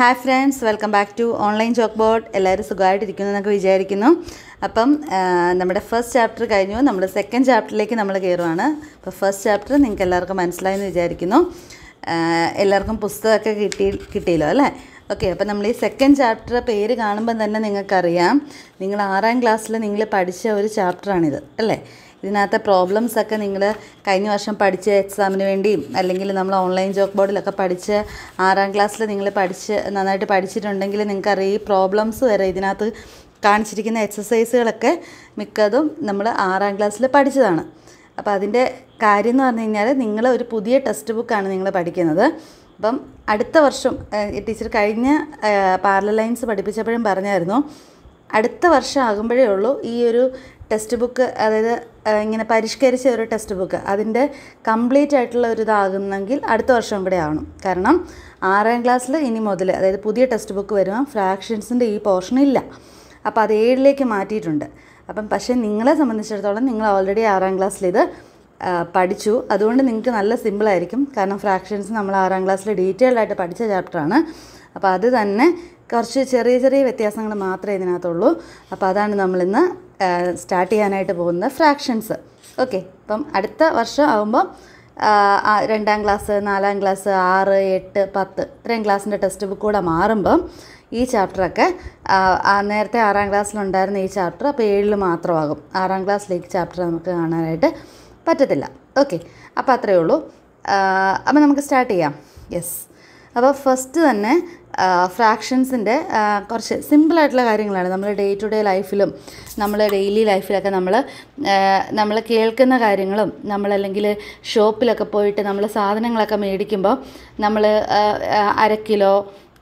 hi friends welcome back to online chalkboard എല്ലാവരും സുഖമായിട്ടിരിക്കുന്നു എന്നൊക്കെ വിചാരിക്കുന്നു അപ്പം നമ്മുടെ ഫസ്റ്റ് ചാപ്റ്റർ കഴിഞ്ഞു നമ്മൾ സെക്കൻഡ് ചാപ്റ്ററിലേക്ക് നമ്മൾ കയറുവാണ് അപ്പോൾ ഫസ്റ്റ് ചാപ്റ്റർ നിങ്ങൾക്ക് എല്ലാവർക്കും മനസ്സിലായെന്ന് വിചാരിക്കുന്നു എല്ലാവർക്കും പുസ്തകമൊക്കെ കിട്ടി കിട്ടിയല്ലോ അല്ലേ ഓക്കെ അപ്പം നമ്മൾ ഈ സെക്കൻഡ് ചാപ്റ്റർ പേര് കാണുമ്പോൾ തന്നെ നിങ്ങൾക്കറിയാം നിങ്ങൾ ആറാം ക്ലാസ്സിൽ നിങ്ങൾ പഠിച്ച ഒരു ചാപ്റ്ററാണിത് അല്ലേ ഇതിനകത്തെ പ്രോബ്ലംസ് ഒക്കെ നിങ്ങൾ കഴിഞ്ഞ വർഷം പഠിച്ച എക്സാമിന് വേണ്ടിയും അല്ലെങ്കിൽ നമ്മൾ ഓൺലൈൻ ജോക്ക് ബോർഡിലൊക്കെ പഠിച്ച് ആറാം ക്ലാസ്സിൽ നിങ്ങൾ പഠിച്ച് നന്നായിട്ട് പഠിച്ചിട്ടുണ്ടെങ്കിൽ നിങ്ങൾക്കറിയാം ഈ പ്രോബ്ലംസ് വരെ ഇതിനകത്ത് കാണിച്ചിരിക്കുന്ന എക്സസൈസുകളൊക്കെ മിക്കതും നമ്മൾ ആറാം ക്ലാസ്സിൽ പഠിച്ചതാണ് അപ്പോൾ അതിൻ്റെ കാര്യം എന്ന് പറഞ്ഞു കഴിഞ്ഞാൽ നിങ്ങൾ ഒരു പുതിയ ടെക്സ്റ്റ് ബുക്കാണ് നിങ്ങൾ പഠിക്കുന്നത് അപ്പം അടുത്ത വർഷം ടീച്ചർ കഴിഞ്ഞ പാരലൈൻസ് പഠിപ്പിച്ചപ്പോഴും പറഞ്ഞായിരുന്നു അടുത്ത വർഷം ആകുമ്പോഴേ ഉള്ളൂ ഈ ഒരു ടെക്സ്റ്റ് ബുക്ക് അതായത് ഇങ്ങനെ പരിഷ്കരിച്ച ഒരു ടെക്സ്റ്റ് ബുക്ക് അതിൻ്റെ കംപ്ലീറ്റ് ആയിട്ടുള്ള ഒരു ഇതാകുന്നെങ്കിൽ അടുത്ത വർഷം കൂടെ ആവണം കാരണം ആറാം ക്ലാസ്സിൽ ഇനി മുതൽ അതായത് പുതിയ ടെക്സ്റ്റ് ബുക്ക് വരുമ്പോൾ ഫ്രാക്ഷൻസിൻ്റെ ഈ പോർഷൻ ഇല്ല അപ്പോൾ അത് ഏഴിലേക്ക് മാറ്റിയിട്ടുണ്ട് അപ്പം പക്ഷേ നിങ്ങളെ സംബന്ധിച്ചിടത്തോളം നിങ്ങൾ ഓൾറെഡി ആറാം ക്ലാസ്സിൽ ഇത് പഠിച്ചു അതുകൊണ്ട് നിങ്ങൾക്ക് നല്ല സിമ്പിളായിരിക്കും കാരണം ഫ്രാക്ഷൻസ് നമ്മൾ ആറാം ക്ലാസ്സിൽ ഡീറ്റെയിൽഡായിട്ട് ആയിട്ട് പഠിച്ച ചാപ്റ്ററാണ് അപ്പോൾ അത് തന്നെ കുറച്ച് ചെറിയ ചെറിയ വ്യത്യാസങ്ങൾ മാത്രമേ ഇതിനകത്തുള്ളൂ അപ്പോൾ അതാണ് നമ്മളിന്ന് സ്റ്റാർട്ട് ചെയ്യാനായിട്ട് പോകുന്നത് ഫ്രാക്ഷൻസ് ഓക്കെ അപ്പം അടുത്ത വർഷം ആകുമ്പോൾ രണ്ടാം ക്ലാസ് നാലാം ക്ലാസ് ആറ് എട്ട് പത്ത് ഇത്രയും ക്ലാസ്സിൻ്റെ ടെക്സ്റ്റ് ബുക്ക് കൂടെ മാറുമ്പം ഈ ചാപ്റ്ററൊക്കെ നേരത്തെ ആറാം ക്ലാസ്സിലുണ്ടായിരുന്ന ഈ ചാപ്റ്റർ അപ്പോൾ ഏഴിൽ മാത്രമാകും ആറാം ക്ലാസ്സിലേക്ക് ചാപ്റ്റർ നമുക്ക് കാണാനായിട്ട് പറ്റത്തില്ല ഓക്കെ അപ്പോൾ അത്രയേ ഉള്ളൂ അപ്പോൾ നമുക്ക് സ്റ്റാർട്ട് ചെയ്യാം യെസ് അപ്പോൾ ഫസ്റ്റ് തന്നെ ഫ്രാക്ഷൻസിൻ്റെ കുറച്ച് സിമ്പിളായിട്ടുള്ള കാര്യങ്ങളാണ് നമ്മൾ ഡേ ടു ഡേ ലൈഫിലും നമ്മൾ ഡെയിലി ലൈഫിലൊക്കെ നമ്മൾ നമ്മൾ കേൾക്കുന്ന കാര്യങ്ങളും നമ്മളല്ലെങ്കിൽ ഷോപ്പിലൊക്കെ പോയിട്ട് നമ്മൾ സാധനങ്ങളൊക്കെ മേടിക്കുമ്പോൾ നമ്മൾ അരക്കിലോ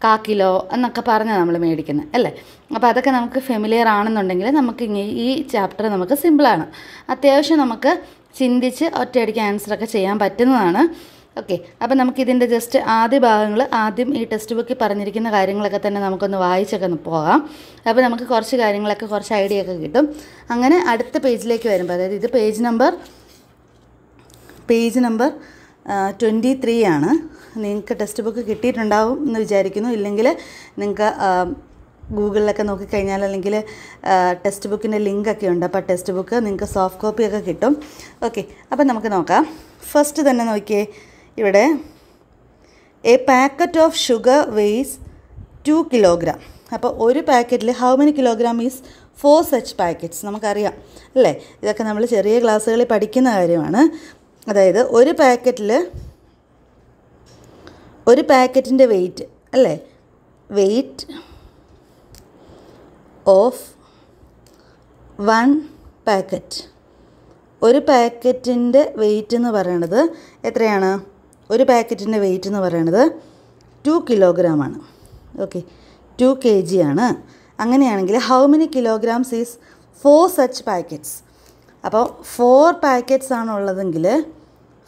കിലോ കിലോ എന്നൊക്കെ പറഞ്ഞ് നമ്മൾ മേടിക്കുന്നത് അല്ലേ അപ്പോൾ അതൊക്കെ നമുക്ക് ഫെമിലിയർ ആണെന്നുണ്ടെങ്കിൽ നമുക്ക് ഈ ചാപ്റ്റർ നമുക്ക് സിമ്പിളാണ് അത്യാവശ്യം നമുക്ക് ചിന്തിച്ച് ഒറ്റയടിക്ക് ആൻസറൊക്കെ ചെയ്യാൻ പറ്റുന്നതാണ് ഓക്കെ അപ്പോൾ നമുക്കിതിൻ്റെ ജസ്റ്റ് ആദ്യ ഭാഗങ്ങൾ ആദ്യം ഈ ടെക്സ്റ്റ് ബുക്കിൽ പറഞ്ഞിരിക്കുന്ന കാര്യങ്ങളൊക്കെ തന്നെ നമുക്കൊന്ന് വായിച്ചൊക്കെ പോകാം അപ്പോൾ നമുക്ക് കുറച്ച് കാര്യങ്ങളൊക്കെ കുറച്ച് ഐഡിയ ഒക്കെ കിട്ടും അങ്ങനെ അടുത്ത പേജിലേക്ക് വരുമ്പോൾ അതായത് ഇത് page number page number twenty three ആണ് നിങ്ങൾക്ക് ടെക്സ്റ്റ് ബുക്ക് കിട്ടിയിട്ടുണ്ടാവും എന്ന് വിചാരിക്കുന്നു ഇല്ലെങ്കിൽ നിങ്ങൾക്ക് ഗൂഗിളിലൊക്കെ നോക്കിക്കഴിഞ്ഞാൽ അല്ലെങ്കിൽ ടെക്സ്റ്റ് ബുക്കിൻ്റെ ലിങ്കൊക്കെ ഉണ്ട് അപ്പോൾ ടെക്സ്റ്റ് ബുക്ക് നിങ്ങൾക്ക് സോഫ്റ്റ് കോപ്പിയൊക്കെ കിട്ടും ഓക്കെ അപ്പം നമുക്ക് നോക്കാം ഫസ്റ്റ് തന്നെ നോക്കിയേ ഇവിടെ a packet of sugar weighs two kilogram അപ്പോൾ ഒരു പാക്കറ്റിൽ how many kilogram is four such packets നമുക്കറിയാം അല്ലേ ഇതൊക്കെ നമ്മൾ ചെറിയ ക്ലാസ്സുകളിൽ പഠിക്കുന്ന കാര്യമാണ് അതായത് ഒരു പാക്കറ്റിൽ ഒരു പാക്കറ്റിൻ്റെ വെയിറ്റ് അല്ലേ വെയിറ്റ് ഓഫ് വൺ പാക്കറ്റ് ഒരു പാക്കറ്റിൻ്റെ വെയിറ്റ് എന്ന് പറയണത് എത്രയാണ് ഒരു പാക്കറ്റിൻ്റെ വെയിറ്റ് എന്ന് പറയുന്നത് ടു കിലോഗ്രാം ആണ് ഓക്കെ ടു കെ ജി ആണ് അങ്ങനെയാണെങ്കിൽ how many kilograms is four such packets അപ്പോൾ ഫോർ പാക്കറ്റ്സ് ആണ് ഉള്ളതെങ്കിൽ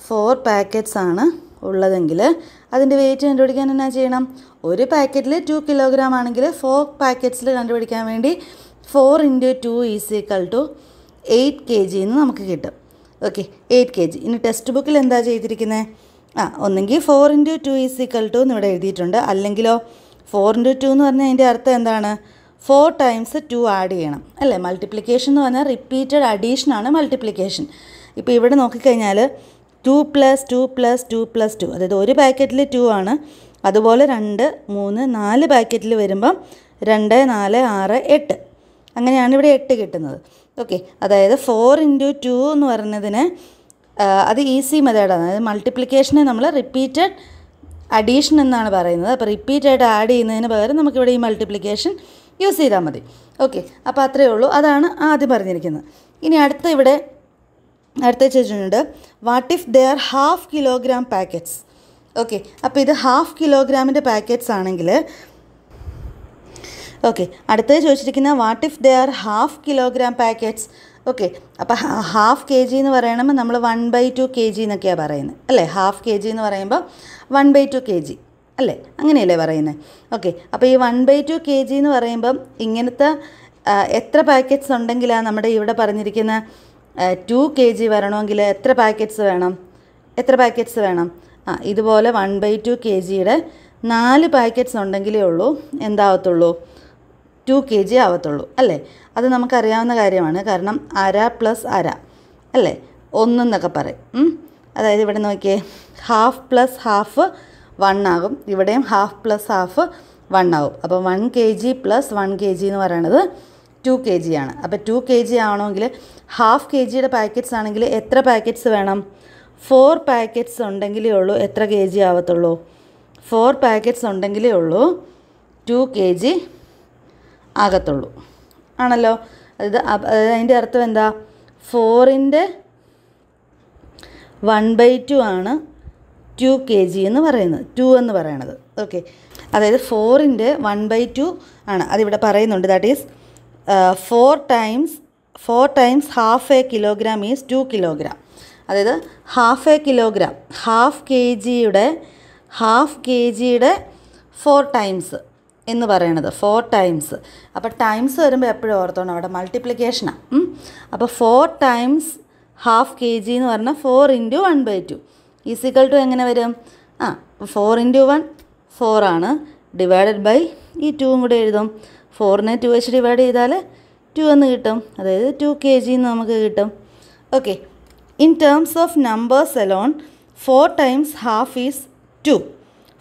ഫോർ പാക്കറ്റ്സ് ആണ് ഉള്ളതെങ്കിൽ അതിൻ്റെ വെയിറ്റ് കണ്ടുപിടിക്കാൻ എന്നാ ചെയ്യണം ഒരു പാക്കറ്റിൽ ടു കിലോഗ്രാം ആണെങ്കിൽ ഫോർ പാക്കറ്റ്സിൽ കണ്ടുപിടിക്കാൻ വേണ്ടി four into two is equal to eight K G എന്ന് നമുക്ക് കിട്ടും ഓക്കെ എയ്റ്റ് കെ ജി ഇനി ടെക്സ്റ്റ് ബുക്കിൽ എന്താ ചെയ്തിരിക്കുന്നത് ആ ഒന്നെങ്കിൽ four into two is equal to എന്ന് ഇവിടെ എഴുതിയിട്ടുണ്ട് അല്ലെങ്കിലോ ഫോർ ഇൻറ്റു ടു എന്ന് പറഞ്ഞാൽ അതിൻ്റെ അർത്ഥം എന്താണ് ഫോർ ടൈംസ് ടു ആഡ് ചെയ്യണം അല്ലേ മൾട്ടിപ്ലിക്കേഷൻ എന്ന് പറഞ്ഞാൽ റിപ്പീറ്റഡ് അഡീഷനാണ് ആണ് മൾട്ടിപ്ലിക്കേഷൻ ഇപ്പോൾ ഇവിടെ നോക്കിക്കഴിഞ്ഞാൽ two plus two plus two plus two അതായത് ഒരു പാക്കറ്റിൽ ടു ആണ് അതുപോലെ രണ്ട് മൂന്ന് നാല് പാക്കറ്റിൽ വരുമ്പം രണ്ട് നാല് ആറ് എട്ട് അങ്ങനെയാണ് ഇവിടെ എട്ട് കിട്ടുന്നത് ഓക്കെ അതായത് ഫോർ ഇൻറ്റു ടു എന്ന് പറഞ്ഞതിന് അത് ഈസി മെത്തേഡാണ് അതായത് മൾട്ടിപ്ലിക്കേഷനെ നമ്മൾ റിപ്പീറ്റഡ് അഡീഷൻ എന്നാണ് പറയുന്നത് അപ്പോൾ റിപ്പീറ്റായിട്ട് ആഡ് ചെയ്യുന്നതിന് പകരം നമുക്കിവിടെ ഈ മൾട്ടിപ്ലിക്കേഷൻ യൂസ് ചെയ്താൽ മതി ഓക്കെ അപ്പോൾ അത്രയേ ഉള്ളൂ അതാണ് ആദ്യം പറഞ്ഞിരിക്കുന്നത് ഇനി അടുത്ത ഇവിടെ അടുത്ത ചോദിച്ചിട്ടുണ്ട് what if there half kilogram packets okay അപ്പോൾ ഇത് ഹാഫ് കിലോഗ്രാമിൻ്റെ പാക്കറ്റ്സ് ആണെങ്കിൽ ഓക്കെ അടുത്തത് ചോദിച്ചിരിക്കുന്ന what if there half kilogram packets okay അപ്പോൾ ഹാഫ് കെ ജി എന്ന് പറയണമ്പോൾ നമ്മൾ one by two K G എന്നൊക്കെയാണ് പറയുന്നത് അല്ലേ ഹാഫ് കെ ജി എന്ന് പറയുമ്പോൾ one by two K G അല്ലേ അങ്ങനെയല്ലേ പറയുന്നത് ഓക്കെ അപ്പോൾ ഈ one by two K G എന്ന് പറയുമ്പം ഇങ്ങനത്തെ എത്ര പാക്കറ്റ്സ് ഉണ്ടെങ്കിലാണ് നമ്മുടെ ഇവിടെ പറഞ്ഞിരിക്കുന്ന ടു കെ ജി വരണമെങ്കിൽ എത്ര പാക്കറ്റ്സ് വേണം എത്ര പാക്കറ്റ്സ് വേണം ആ ഇതുപോലെ വൺ ബൈ ടു കെ ജിയുടെ നാല് പാക്കറ്റ്സ് ഉണ്ടെങ്കിലേ ഉള്ളൂ എന്താവത്തുള്ളൂ ടു കെ ജി ആവത്തുള്ളൂ അല്ലേ അത് നമുക്കറിയാവുന്ന കാര്യമാണ് കാരണം അര പ്ലസ് അര അല്ലേ ഒന്നെന്നൊക്കെ പറയും അതായത് ഇവിടെ നോക്കിയേ ഹാഫ് പ്ലസ് ഹാഫ് വൺ ആകും ഇവിടെയും ഹാഫ് പ്ലസ് ഹാഫ് വൺ ആകും അപ്പോൾ one K G plus one K G എന്ന് പറയുന്നത് ടു കെ ജി ആണ് അപ്പോൾ ടു കെ ജി ആണെങ്കിൽ ഹാഫ് കെ ജിയുടെ പാക്കറ്റ്സ് ആണെങ്കിൽ എത്ര പാക്കറ്റ്സ് വേണം ഫോർ പാക്കറ്റ്സ് ഉണ്ടെങ്കിലേ ഉള്ളൂ എത്ര കെ ജി ആവത്തുള്ളൂ ഫോർ പാക്കറ്റ്സ് ഉണ്ടെങ്കിലേ ഉള്ളൂ ടു കെ ജി ആകത്തുള്ളൂ ആണല്ലോ അതായത് അതായത് അതിൻ്റെ അർത്ഥം എന്താ ഫോറിൻ്റെ വൺ ബൈ ടു ആണ് ടു കെ ജി എന്ന് പറയുന്നത് ടു എന്ന് പറയണത് ഓക്കെ അതായത് ഫോറിൻ്റെ വൺ ബൈ ടു ആണ് അതിവിടെ പറയുന്നുണ്ട് that is four times four times half a kilogram is two kilogram അതായത് half a kilogram half K ജിയുടെ ഹാഫ് കെ ജിയുടെ ഫോർ ടൈംസ് എന്ന് പറയണത് ഫോർ ടൈംസ് അപ്പോൾ ടൈംസ് വരുമ്പോൾ എപ്പോഴും ഓർത്തോണം അവിടെ മൾട്ടിപ്ലിക്കേഷനാണ് അപ്പോൾ four times half K G എന്ന് പറഞ്ഞാൽ four into one by two is equal two എങ്ങനെ വരും ആ ഫോർ ഇൻറ്റു വൺ ഫോർ ആണ് ഡിവൈഡഡ് ബൈ ഈ ടൂവും കൂടെ എഴുതും ഫോറിനെ ടു വെച്ച് ഡിവൈഡ് ചെയ്താൽ ടു എന്ന് കിട്ടും അതായത് ടു കെ ജി എന്ന് നമുക്ക് കിട്ടും okay in terms of numbers alone four times half is two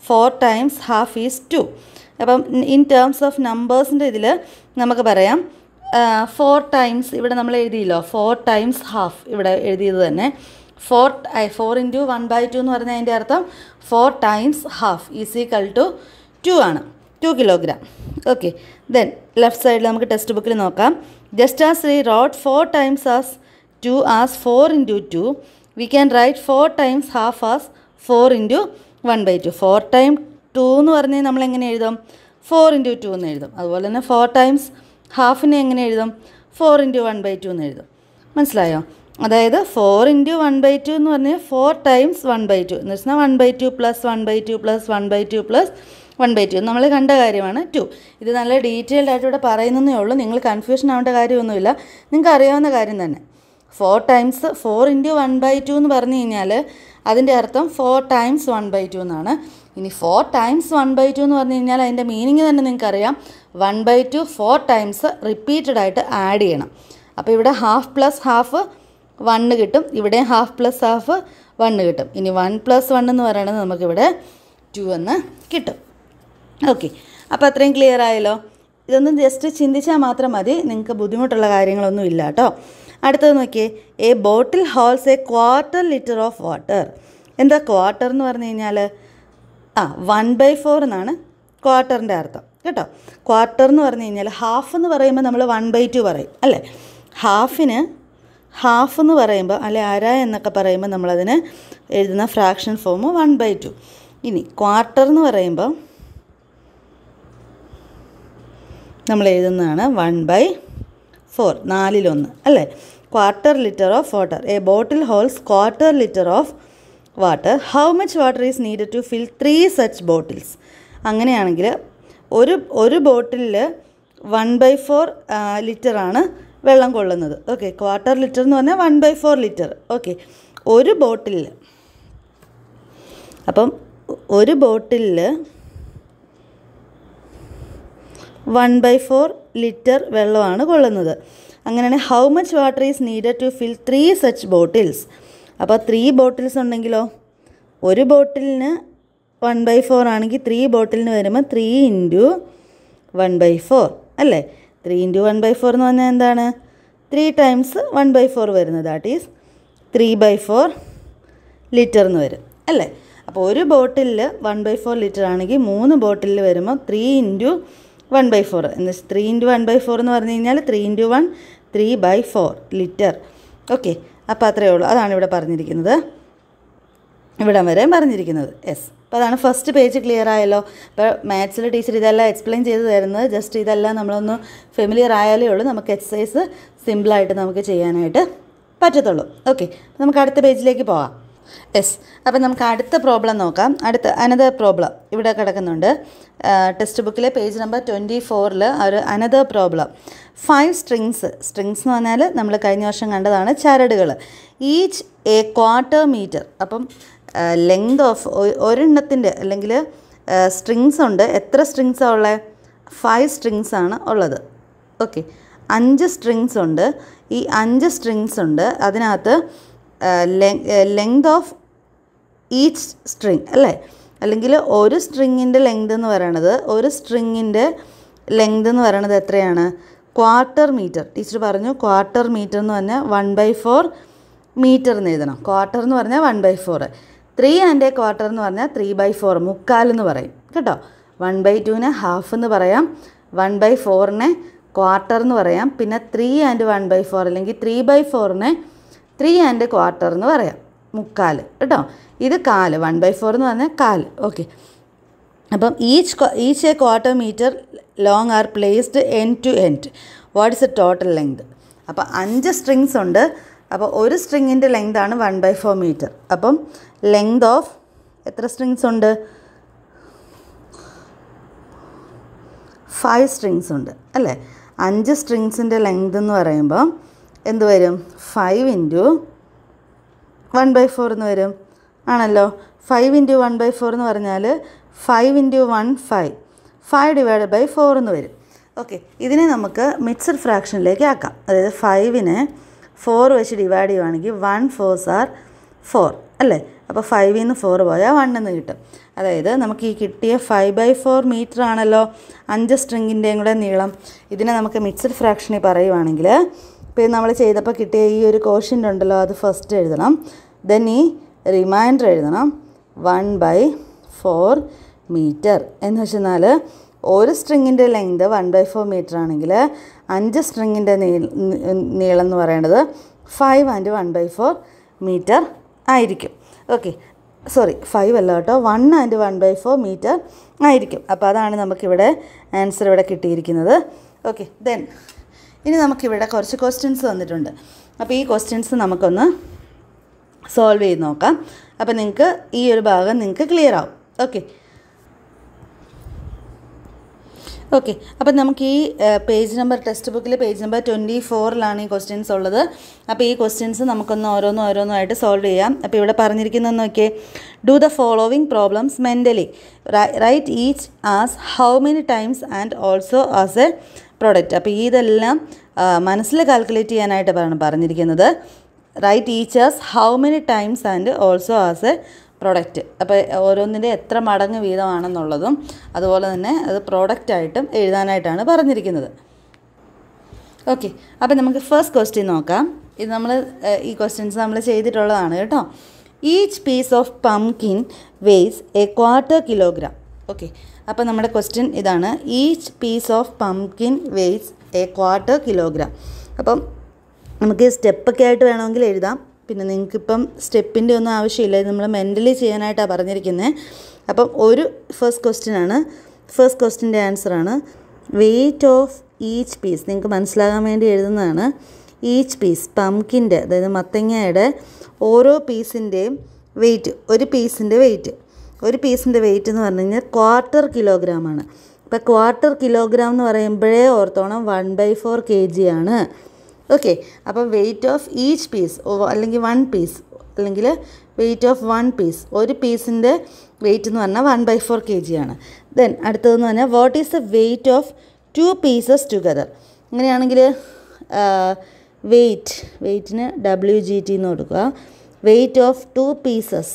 four times half is two അപ്പം ഇൻ ടേംസ് ഓഫ് നമ്പേഴ്സിൻ്റെ ഇതിൽ നമുക്ക് പറയാം ഫോർ ടൈംസ് ഇവിടെ നമ്മൾ എഴുതിയില്ലോ ഫോർ ടൈംസ് ഹാഫ് ഇവിടെ എഴുതിയത് തന്നെ four four into one by two എന്ന് പറഞ്ഞാൽ അതിൻ്റെ അർത്ഥം four times half is two two ആണ് two kilogram okay then left സൈഡിൽ നമുക്ക് ടെക്സ്റ്റ് ബുക്കിൽ നോക്കാം just as we wrote four times as two as four into two we can write four times half as four into one by two four time two എന്ന് പറഞ്ഞാൽ നമ്മൾ എങ്ങനെ എഴുതും four into to എന്ന് എഴുതും അതുപോലെ തന്നെ ഫോർ ടൈംസ് ഹാഫിനെ എങ്ങനെ എഴുതും four into one by two എന്ന് എഴുതും മനസ്സിലായോ അതായത് four into one by two എന്ന് പറഞ്ഞാൽ four times one by two എന്ന് വെച്ചാൽ one by two plus one by two plus one by two plus one by two നമ്മൾ കണ്ട കാര്യമാണ് ടു ഇത് നല്ല ഡീറ്റെയിൽഡ് ആയിട്ട് ഇവിടെ പറയുന്നതേ ഉള്ളൂ നിങ്ങൾ കൺഫ്യൂഷൻ ആവേണ്ട കാര്യമൊന്നുമില്ല നിങ്ങൾക്ക് അറിയാവുന്ന കാര്യം തന്നെ four times four into one by two എന്ന് പറഞ്ഞു കഴിഞ്ഞാൽ അതിൻ്റെ അർത്ഥം four times one by two എന്നാണ് ഇനി four times one by two എന്ന് പറഞ്ഞു കഴിഞ്ഞാൽ അതിൻ്റെ മീനിങ് തന്നെ നിങ്ങൾക്കറിയാം one by two four times repeated ആയിട്ട് ആഡ് ചെയ്യണം അപ്പോൾ ഇവിടെ ഹാഫ് പ്ലസ് ഹാഫ് വണ്ണ് കിട്ടും ഇവിടെ ഹാഫ് പ്ലസ് ഹാഫ് വണ്ണ് കിട്ടും ഇനി വൺ പ്ലസ് വൺ എന്ന് പറയുന്നത് നമുക്കിവിടെ ടു എന്ന് കിട്ടും ഓക്കെ അപ്പോൾ അത്രയും ക്ലിയർ ആയല്ലോ ഇതൊന്നും ജസ്റ്റ് ചിന്തിച്ചാൽ മാത്രം മതി നിങ്ങൾക്ക് ബുദ്ധിമുട്ടുള്ള കാര്യങ്ങളൊന്നും ഇല്ല കേട്ടോ അടുത്തത് നോക്കിയേ a bottle holds a quarter litre of water എന്താ ക്വാർട്ടർ എന്ന് പറഞ്ഞു കഴിഞ്ഞാൽ ആ വൺ ബൈ ഫോർ എന്നാണ് ക്വാർട്ടറിൻ്റെ അർത്ഥം കേട്ടോ ക്വാർട്ടർ എന്ന് പറഞ്ഞു കഴിഞ്ഞാൽ ഹാഫ് എന്ന് പറയുമ്പോൾ നമ്മൾ വൺ ബൈ ടു പറയും അല്ലേ ഹാഫിന് ഹാഫ് എന്ന് പറയുമ്പോൾ അല്ലെ അര എന്നൊക്കെ പറയുമ്പോൾ നമ്മളതിന് എഴുതുന്ന fraction form one by two ഇനി ക്വാർട്ടർ എന്ന് പറയുമ്പോൾ നമ്മൾ എഴുതുന്നതാണ് വൺ ബൈ ഫോർ നാലിലൊന്ന് അല്ലേ quarter litre of water a bottle holds quarter litre of water how much water is needed to fill three such bottles അങ്ങനെയാണെങ്കിൽ ഒരു ഒരു ബോട്ടിലിൽ വൺ ബൈ ഫോർ ലിറ്ററാണ് വെള്ളം കൊള്ളുന്നത് ഓക്കെ ക്വാർട്ടർ ലിറ്റർ എന്ന് പറഞ്ഞാൽ one by four litre okay ഒരു ബോട്ടിലിൽ അപ്പം ഒരു ബോട്ടിലിൽ വൺ ബൈ ഫോർ ലിറ്റർ വെള്ളമാണ് കൊള്ളുന്നത് അങ്ങനെയാണെങ്കിൽ how much water is needed to fill three such bottles അപ്പോൾ ത്രീ ബോട്ടിൽസ് ഉണ്ടെങ്കിലോ ഒരു ബോട്ടിലിന് വൺ ബൈ ഫോർ ആണെങ്കിൽ ത്രീ ബോട്ടിലിന് വരുമ്പോൾ three into one by four അല്ലേ three into one by four എന്ന് പറഞ്ഞാൽ എന്താണ് three times one by four വരുന്നത് that is three by four litre എന്ന് വരും അല്ലേ അപ്പോൾ ഒരു ബോട്ടിലിൽ വൺ ബൈ ഫോർ ലിറ്റർ ആണെങ്കിൽ മൂന്ന് ബോട്ടിലിൽ വരുമ്പോൾ three into one by four എന്ന് വെച്ചാൽ three into one by four എന്ന് പറഞ്ഞു കഴിഞ്ഞാൽ three into one three by four litre okay അപ്പം അത്രയേ ഉള്ളൂ അതാണ് ഇവിടെ പറഞ്ഞിരിക്കുന്നത് ഇവിടം വരെ പറഞ്ഞിരിക്കുന്നത് യെസ് അപ്പോൾ അതാണ് ഫസ്റ്റ് പേജ് ക്ലിയർ ആയല്ലോ ഇപ്പോൾ മാത്സിൽ ടീച്ചർ ഇതെല്ലാം എക്സ്പ്ലെയിൻ ചെയ്ത് തരുന്നത് ജസ്റ്റ് ഇതെല്ലാം നമ്മളൊന്ന് ഫെമിലിയർ ആയാലേ ഉള്ളൂ നമുക്ക് എക്സസൈസ് സിമ്പിളായിട്ട് നമുക്ക് ചെയ്യാനായിട്ട് പറ്റത്തുള്ളൂ ഓക്കെ നമുക്ക് അടുത്ത പേജിലേക്ക് പോവാം യെസ് അപ്പം നമുക്ക് അടുത്ത പ്രോബ്ലം നോക്കാം അടുത്ത അനദർ പ്രോബ്ലം ഇവിടെ കിടക്കുന്നുണ്ട് ടെക്സ്റ്റ് ബുക്കിലെ പേജ് നമ്പർ ട്വൻറ്റി ഫോറിൽ ഒരു another problem five strings strings എന്ന് പറഞ്ഞാൽ നമ്മൾ കഴിഞ്ഞ വർഷം കണ്ടതാണ് ചരടുകൾ ഈച്ച് എ ക്വാർട്ടർ മീറ്റർ അപ്പം ലെങ്ത് ഓഫ് ഒരെണ്ണത്തിൻ്റെ അല്ലെങ്കിൽ സ്ട്രിങ്സ് ഉണ്ട് എത്ര സ്ട്രിങ്സാണ് ഉള്ളത് ഫൈവ് സ്ട്രിങ്സ് ആണ് ഉള്ളത് ഓക്കെ അഞ്ച് സ്ട്രിങ്സ് ഉണ്ട് ഈ അഞ്ച് സ്ട്രിങ്സ് ഉണ്ട് അതിനകത്ത് ലെങ്ത് ഓഫ് ഈച്ച് സ്ട്രിങ് അല്ലേ അല്ലെങ്കിൽ ഒരു സ്ട്രിങ്ങിൻ്റെ ലെങ്ത് എന്ന് പറയണത് ഒരു സ്ട്രിങ്ങിൻ്റെ ലെങ്ത് എന്ന് പറയണത് എത്രയാണ് ക്വാർട്ടർ മീറ്റർ ടീച്ചർ പറഞ്ഞു ക്വാർട്ടർ മീറ്റർ എന്ന് പറഞ്ഞാൽ വൺ ബൈ ഫോർ മീറ്റർ എന്ന് എഴുതണം ക്വാർട്ടർ എന്ന് പറഞ്ഞാൽ one by four three and a quarter എന്ന് പറഞ്ഞാൽ ത്രീ ബൈ ഫോർ മുക്കാൽ എന്ന് പറയും കേട്ടോ വൺ ബൈ ടുവിന് ഹാഫ് എന്ന് പറയാം വൺ ബൈ ഫോറിനെ ക്വാർട്ടർ എന്ന് പറയാം പിന്നെ three and one by four അല്ലെങ്കിൽ ത്രീ ബൈ ഫോറിനെ ത്രീ ആൻഡ് ക്വാർട്ടർ എന്ന് പറയാം മുക്കാൽ കേട്ടോ ഇത് കാല് വൺ ബൈ ഫോർ എന്ന് പറഞ്ഞാൽ കാല് ഓക്കെ അപ്പം each each a quarter metre long are placed end to end what a total length അപ്പോൾ അഞ്ച് സ്ട്രിങ്സ് ഉണ്ട് അപ്പോൾ ഒരു സ്ട്രിങ്ങിൻ്റെ ലെങ്ത് ആണ് വൺ ബൈ ഫോർ മീറ്റർ അപ്പം ലെങ്ത് ഓഫ് എത്ര സ്ട്രിങ്സ് ഉണ്ട് ഫൈവ് സ്ട്രിങ്സ് ഉണ്ട് അല്ലേ അഞ്ച് സ്ട്രിങ്സിൻ്റെ ലെങ്ത് എന്ന് പറയുമ്പോൾ എന്ത് വരും five into one by four എന്ന് വരും ആണല്ലോ five into one by four എന്ന് പറഞ്ഞാൽ five into one five five divide by four എന്ന് വരും ഓക്കെ ഇതിനെ നമുക്ക് മിക്സഡ് ഫ്രാക്ഷനിലേക്ക് ആക്കാം അതായത് ഫൈവിനെ ഫോർ വെച്ച് ഡിവൈഡ് ചെയ്യുവാണെങ്കിൽ വൺ ഫോർസ് ആർ ഫോർ അല്ലേ അപ്പോൾ ഫൈവിൽ നിന്ന് ഫോർ പോയാൽ വൺ എന്ന് കിട്ടും അതായത് നമുക്ക് ഈ കിട്ടിയ ഫൈവ് ബൈ ഫോർ മീറ്റർ ആണല്ലോ അഞ്ച് സ്ട്രിങ്ങിൻ്റെയും കൂടെ നീളം ഇതിനെ നമുക്ക് മിക്സഡ് ഫ്രാക്ഷനിൽ പറയുവാണെങ്കിൽ ഇപ്പോൾ നമ്മൾ ചെയ്തപ്പോൾ കിട്ടിയ ഈ ഒരു കോഷ്യൻ്റ് ഉണ്ടല്ലോ അത് ഫസ്റ്റ് എഴുതണം ദെൻ ഈ റിമൈൻഡർ എഴുതണം വൺ ബൈ ഫോർ മീറ്റർ എന്ന് വെച്ചാൽ ഒരു സ്ട്രിങ്ങിൻ്റെ length one by four metre ആണെങ്കിൽ അഞ്ച് സ്ട്രിങ്ങിൻ്റെ നീളം എന്ന് പറയുന്നത് five and one by four metre ആയിരിക്കും ഓക്കെ സോറി ഫൈവ് അല്ല കേട്ടോ one and one by four metre ആയിരിക്കും അപ്പോൾ അതാണ് നമുക്കിവിടെ ആൻസർ ഇവിടെ കിട്ടിയിരിക്കുന്നത് ഓക്കെ ദെൻ ഇനി നമുക്കിവിടെ കുറച്ച് ക്വസ്റ്റ്യൻസ് വന്നിട്ടുണ്ട് അപ്പോൾ ഈ ക്വസ്റ്റ്യൻസ് നമുക്കൊന്ന് സോൾവ് ചെയ്ത് നോക്കാം അപ്പോൾ നിങ്ങൾക്ക് ഈ ഒരു ഭാഗം നിങ്ങൾക്ക് ക്ലിയർ ആവും ഓക്കെ ഓക്കെ അപ്പം നമുക്ക് ഈ പേജ് നമ്പർ ടെക്സ്റ്റ് ബുക്കിൽ പേജ് നമ്പർ ട്വൻറ്റി ഫോറിലാണ് ഈ ക്വസ്റ്റ്യൻസ് ഉള്ളത് അപ്പോൾ ഈ ക്വസ്റ്റ്യൻസ് നമുക്കൊന്ന് ഓരോന്നും ഓരോന്നുമായിട്ട് സോൾവ് ചെയ്യാം അപ്പോൾ ഇവിടെ പറഞ്ഞിരിക്കുന്നതെന്ന് നോക്കിയേ do the following problems mentally write each as how many times and also as a product അപ്പോൾ ഇതെല്ലാം മനസ്സിൽ കാൽക്കുലേറ്റ് ചെയ്യാനായിട്ട് പറഞ്ഞിരിക്കുന്നത് write as how many times and also as a product അപ്പോൾ ഓരോന്നിൻ്റെ എത്ര മടങ്ങ് വീതമാണെന്നുള്ളതും അതുപോലെ തന്നെ അത് പ്രോഡക്റ്റായിട്ടും എഴുതാനായിട്ടാണ് പറഞ്ഞിരിക്കുന്നത് ഓക്കെ അപ്പോൾ നമുക്ക് ഫസ്റ്റ് ക്വസ്റ്റ്യൻ നോക്കാം ഇത് നമ്മൾ ഈ ക്വസ്റ്റ്യൻസ് നമ്മൾ ചെയ്തിട്ടുള്ളതാണ് കേട്ടോ each piece of pumpkin weighs a quarter kilogram okay അപ്പോൾ നമ്മുടെ ക്വസ്റ്റ്യൻ ഇതാണ് each piece of pumpkin weighs a quarter kilogram അപ്പം നമുക്ക് സ്റ്റെപ്പൊക്കെ ആയിട്ട് വേണമെങ്കിൽ എഴുതാം പിന്നെ നിങ്ങൾക്കിപ്പം സ്റ്റെപ്പിൻ്റെ ഒന്നും ആവശ്യമില്ല നമ്മൾ മെൻ്റലി ചെയ്യാനായിട്ടാണ് പറഞ്ഞിരിക്കുന്നത് അപ്പം ഒരു ഫസ്റ്റ് ക്വസ്റ്റ്യൻ ആണ് ഫസ്റ്റ് ക്വസ്റ്റിൻ്റെ ആൻസറാണ് വെയ്റ്റ് ഓഫ് ഈച്ച് പീസ് നിങ്ങൾക്ക് മനസ്സിലാകാൻ വേണ്ടി എഴുതുന്നതാണ് ഈച്ച് പീസ് പംകിൻ്റെ അതായത് മത്തങ്ങയുടെ ഓരോ പീസിൻ്റെയും വെയ്റ്റ് ഒരു പീസിൻ്റെ വെയ്റ്റ് ഒരു പീസിൻ്റെ വെയ്റ്റ് എന്ന് പറഞ്ഞു കഴിഞ്ഞാൽ ക്വാർട്ടർ കിലോഗ്രാമാണ് ഇപ്പോൾ ക്വാർട്ടർ കിലോഗ്രാം എന്ന് പറയുമ്പോഴേ ഓർത്തോണം one by four K G ആണ് ഓക്കെ അപ്പം വെയ്റ്റ് ഓഫ് ഈച്ച് പീസ് അല്ലെങ്കിൽ വൺ പീസ് അല്ലെങ്കിൽ വെയ്റ്റ് ഓഫ് വൺ പീസ് ഒരു പീസിൻ്റെ വെയ്റ്റ് എന്ന് പറഞ്ഞാൽ one by four K G ആണ് ദെൻ അടുത്തതെന്ന് പറഞ്ഞാൽ what is the weight of two pieces together അങ്ങനെയാണെങ്കിൽ വെയ്റ്റ് വെയ്റ്റിന് ഡബ്ല്യു ജി ടി എന്ന് കൊടുക്കുക വെയ്റ്റ് ഓഫ് ടു പീസസ്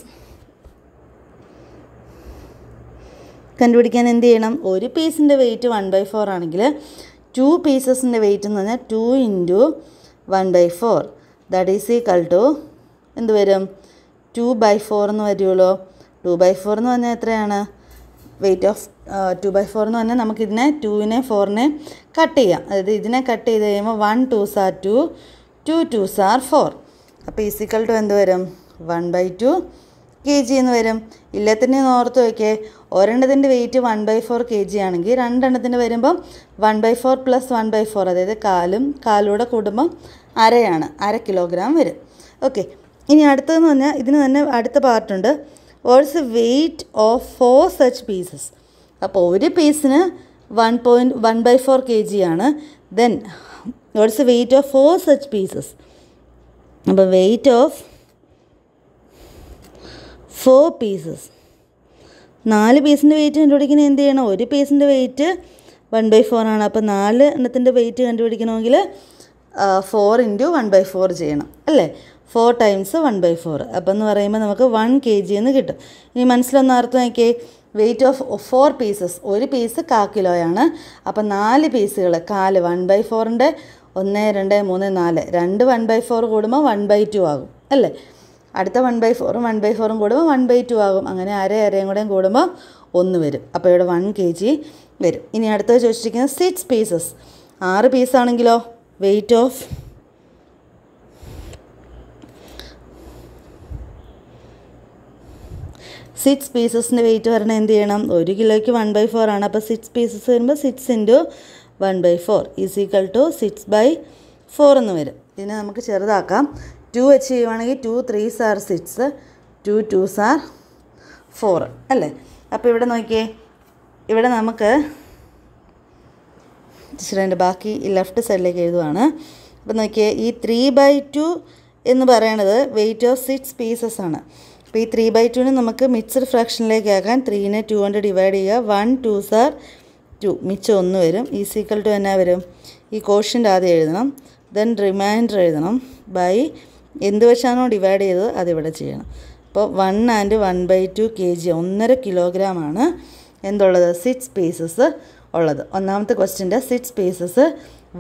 കണ്ടുപിടിക്കാൻ എന്ത് ചെയ്യണം ഒരു പീസിൻ്റെ വെയ്റ്റ് വൺ ബൈ ഫോർ ആണെങ്കിൽ ടു പീസസിൻ്റെ വെയിറ്റ് എന്ന് പറഞ്ഞാൽ two into one by four that is equal to എന്ത് വരും ടു ബൈ ഫോർ എന്ന് വരുള്ളൂ ടു ബൈ ഫോർ എന്ന് പറഞ്ഞാൽ എത്രയാണ് weight of two by four എന്ന് പറഞ്ഞാൽ നമുക്കിതിനെ ടുവിനെ ഫോറിനെ കട്ട് ചെയ്യാം അതായത് ഇതിനെ കട്ട് ചെയ്ത് കഴിയുമ്പോൾ one twos are two two twos are four അപ്പോൾ ഈസിക്കൽ ടു എന്ത് വരും one by two K G എന്ന് വരും ഇല്ലാത്തന്നെ ഓർത്ത് വയ്ക്കേ ഒരെണ്ണത്തിൻ്റെ weight one by four K G ആണെങ്കിൽ രണ്ടെണ്ണത്തിന് വരുമ്പം one by four plus one by four അതായത് കാലും കാലൂടെ കൂടുമ്പം അരയാണ് അര കിലോഗ്രാം വരും ഓക്കെ ഇനി അടുത്തതെന്ന് പറഞ്ഞാൽ ഇതിന് തന്നെ അടുത്ത പാർട്ടുണ്ട് what's weight of four such pieces അപ്പോൾ ഒരു പീസിന് one point one by four K G ആണ് then what's weight of four such pieces അപ്പോൾ വെയിറ്റ് ഓഫ് ഫോർ പീസസ് നാല് പീസിൻ്റെ വെയിറ്റ് കണ്ടുപിടിക്കണേ എന്ത് ചെയ്യണം ഒരു പീസിൻ്റെ വെയിറ്റ് വൺ ബൈ ഫോർ ആണ് അപ്പോൾ നാല് എണ്ണത്തിൻ്റെ വെയിറ്റ് കണ്ടുപിടിക്കണമെങ്കിൽ four into one by four ചെയ്യണം അല്ലേ four times one by four അപ്പം എന്ന് പറയുമ്പോൾ നമുക്ക് വൺ കെ ജി എന്ന് കിട്ടും ഇനി മനസ്സിലൊന്ന് അർത്ഥം നോക്കിയേ വെയിറ്റ് ഓഫ് ഫോർ പീസസ് ഒരു പീസ് കാ കിലോയാണ് അപ്പം നാല് പീസുകൾ കാല് വൺ ബൈ ഫോറിൻ്റെ ഒന്ന് രണ്ട് മൂന്ന് നാല് രണ്ട് വൺ ബൈ ഫോർ കൂടുമ്പോൾ വൺ ബൈ ടു ആകും അല്ലേ അടുത്ത വൺ ബൈ ഫോറും വൺ ബൈ ഫോറും കൂടുമ്പോൾ വൺ ബൈ ടു ആകും അങ്ങനെ അര അരയും കൂടെയും കൂടുമ്പോൾ ഒന്ന് വരും അപ്പോൾ ഇവിടെ വൺ കെ ജി വരും ഇനി അടുത്തത് ചോദിച്ചിരിക്കുന്നത് സിക്സ് പീസസ് ആറ് പീസാണെങ്കിലോ വെയിറ്റ് ഓഫ് സിക്സ് പീസസിൻ്റെ വെയിറ്റ് വരണം എന്ത് ചെയ്യണം ഒരു കിലോയ്ക്ക് വൺ ബൈ ഫോർ ആണ് അപ്പോൾ സിക്സ് പീസസ് വരുമ്പോൾ six into one by four is equal to six by four എന്ന് വരും ഇതിനെ നമുക്ക് ചെറുതാക്കാം ടു വെച്ച് ചെയ്യുവാണെങ്കിൽ two threes are six two twos are four അല്ലേ അപ്പോൾ ഇവിടെ നോക്കിയേ ഇവിടെ നമുക്ക് ടീച്ചറിൻ്റെ ബാക്കി ലെഫ്റ്റ് സൈഡിലേക്ക് എഴുതുവാണ് അപ്പോൾ നോക്കിയേ ഈ ത്രീ ബൈ ടു എന്ന് പറയണത് വെയിറ്റ് ഓഫ് സിക്സ് പീസസ് ആണ് അപ്പോൾ ഈ ത്രീ ബൈ ടുവിന് നമുക്ക് മിക്സഡ് ഫ്രാക്ഷനിലേക്ക് ആക്കാൻ ത്രീനെ ടു കൊണ്ട് ഡിവൈഡ് ചെയ്യുക വൺ ടു സാർ ടു മിച്ചം ഒന്ന് വരും ഈ ഈസിക്കൽ ടു എന്നാ വരും ഈ കോഷ്യൻ്റ് ആദ്യം എഴുതണം ദെൻ റിമൈൻഡർ എഴുതണം ബൈ എന്ത് വെച്ചാണോ ഡിവൈഡ് ചെയ്തത് അതിവിടെ ചെയ്യണം അപ്പോൾ one and one by two K G ഒന്നര കിലോഗ്രാമാണ് എന്തുള്ളത് സിക്സ് പീസസ് ഉള്ളത് ഒന്നാമത്തെ ക്വസ്റ്റ്യൻ്റെ six pieces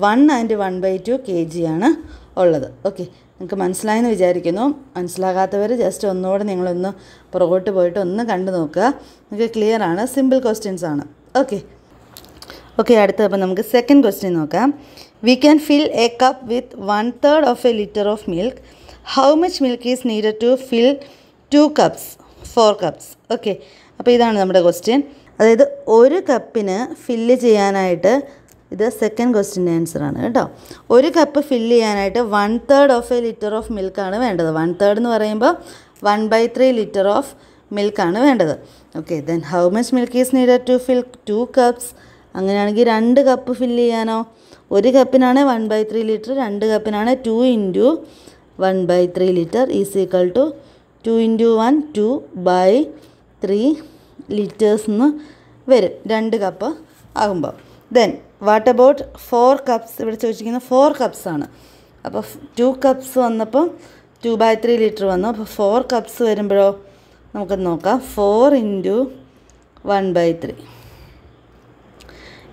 one and one by two K G ആണ് ഉള്ളത് ഓക്കെ നിങ്ങൾക്ക് മനസ്സിലായെന്ന് വിചാരിക്കുന്നു മനസ്സിലാകാത്തവർ ജസ്റ്റ് ഒന്നുകൂടെ നിങ്ങളൊന്ന് പുറകോട്ട് പോയിട്ട് ഒന്ന് കണ്ടു നോക്കുക നിങ്ങൾക്ക് ക്ലിയർ ആണ് സിമ്പിൾ ക്വസ്റ്റ്യൻസ് ആണ് ഓക്കെ ഓക്കെ അടുത്തത് അപ്പോൾ നമുക്ക് സെക്കൻഡ് ക്വസ്റ്റ്യൻ നോക്കാം we can fill a cup with one third of a litre of milk how much milk is needed to fill two cups four cups okay അപ്പോൾ ഇതാണ് നമ്മുടെ question അതായത് ഒരു കപ്പിന് ഫില്ല് ചെയ്യാനായിട്ട് ഇത് സെക്കൻഡ് ക്വസ്റ്റിൻ്റെ ആൻസറാണ് കേട്ടോ ഒരു കപ്പ് ഫില്ല് ചെയ്യാനായിട്ട് one third of a litre of മിൽക്കാണ് വേണ്ടത് വൺ തേർഡ് എന്ന് പറയുമ്പോൾ one by three litre of മിൽക്കാണ് വേണ്ടത് okay then how much milk is needed to fill two cups അങ്ങനെയാണെങ്കിൽ രണ്ട് കപ്പ് ഫില്ല് ചെയ്യാനോ ഒരു കപ്പിനാണ് വൺ ബൈ ത്രീ ലിറ്റർ രണ്ട് കപ്പിനാണ് two into one by three litre is equal to two into one two by three litres എന്ന് വരും രണ്ട് കപ്പ് ആകുമ്പോൾ then what about four cups ഇവിടെ ചോദിച്ചിരിക്കുന്നത് ഫോർ കപ്സ് അപ്പോൾ ടു കപ്സ് വന്നപ്പം ടു ബൈ ത്രീ ലിറ്റർ വന്നു അപ്പോൾ ഫോർ കപ്സ് വരുമ്പോഴോ നമുക്കത് നോക്കാം four into one by three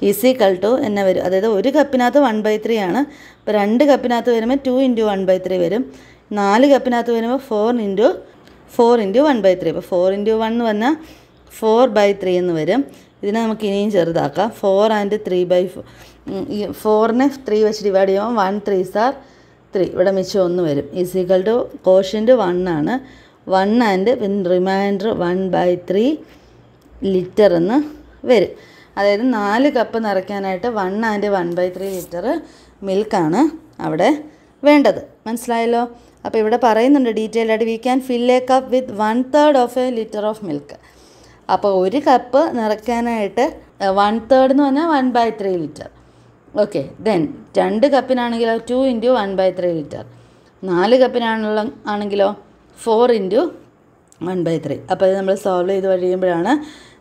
is equal to എന്നെ വരും അതായത് ഒരു കപ്പിനകത്ത് വൺ ബൈ ത്രീ ആണ് അപ്പോൾ രണ്ട് കപ്പിനകത്ത് വരുമ്പോൾ two into one by three വരും നാല് കപ്പിനകത്ത് വരുമ്പോൾ four into four into one by three അപ്പോൾ ഫോർ ഇൻറ്റു വൺ എന്ന് പറഞ്ഞാൽ ഫോർ ബൈ ത്രീ എന്ന് വരും ഇതിനെ നമുക്ക് ഇനിയും ചെറുതാക്കാം ഫോർ ആൻഡ് ത്രീ ബൈ ഈ ഫോറിനെ ത്രീ വെച്ച് ഡിവൈഡ് ചെയ്യുമ്പോൾ വൺ ത്രീ സാർ ത്രീ ഇവിടെ മിച്ചം ഒന്ന് വരും ഈസിക്കൽ ടു കോഷ്യൻ്റ് വൺ ആണ് വൺ ആൻഡ് പിന്നെ remainder one by three litre എന്ന് വരും അതായത് നാല് കപ്പ് നിറയ്ക്കാനായിട്ട് one and one by three litre മിൽക്കാണ് അവിടെ വേണ്ടത് മനസ്സിലായല്ലോ അപ്പോൾ ഇവിടെ പറയുന്നുണ്ട് ഡീറ്റെയിൽ ആയിട്ട് we can fill a cup with one third of a litre of milk അപ്പോൾ ഒരു കപ്പ് നിറയ്ക്കാനായിട്ട് വൺ തേർഡ് എന്ന് പറഞ്ഞാൽ one by three litre okay then രണ്ട് കപ്പിനാണെങ്കിലോ two into one by three litre നാല് കപ്പിനാണുള്ള ആണെങ്കിലോ four into one by three അപ്പോൾ ഇത് നമ്മൾ സോൾവ് ചെയ്ത് കഴിയുമ്പോഴാണ്